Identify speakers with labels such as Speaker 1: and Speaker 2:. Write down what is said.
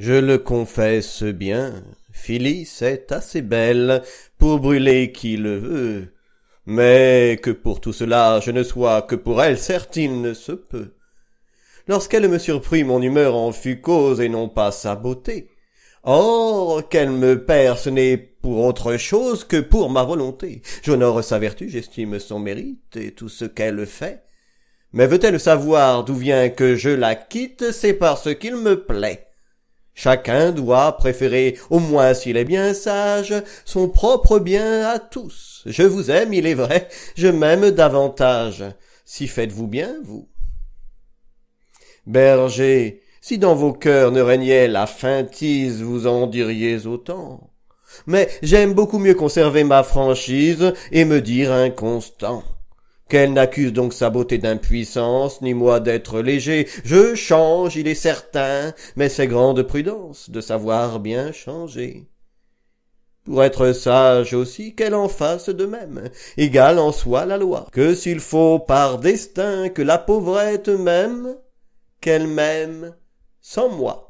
Speaker 1: Je le confesse bien, Phyllis est assez belle pour brûler qui le veut. Mais que pour tout cela je ne sois que pour elle, certes il ne se peut. Lorsqu'elle me surprit, mon humeur en fut cause et non pas sa beauté. Or, qu'elle me perd, ce n'est pour autre chose que pour ma volonté. J'honore sa vertu, j'estime son mérite et tout ce qu'elle fait. Mais veut-elle savoir d'où vient que je la quitte, c'est parce qu'il me plaît. Chacun doit préférer, au moins s'il est bien sage, son propre bien à tous. Je vous aime, il est vrai, je m'aime davantage. Si faites-vous bien, vous. Berger, si dans vos cœurs ne régnait la feintise, vous en diriez autant. Mais j'aime beaucoup mieux conserver ma franchise et me dire inconstant. Qu'elle n'accuse donc sa beauté d'impuissance, ni moi d'être léger. Je change, il est certain, mais c'est grande prudence de savoir bien changer. Pour être sage aussi, qu'elle en fasse de même, égale en soi la loi, que s'il faut par destin que la pauvrette m'aime, qu'elle m'aime sans moi.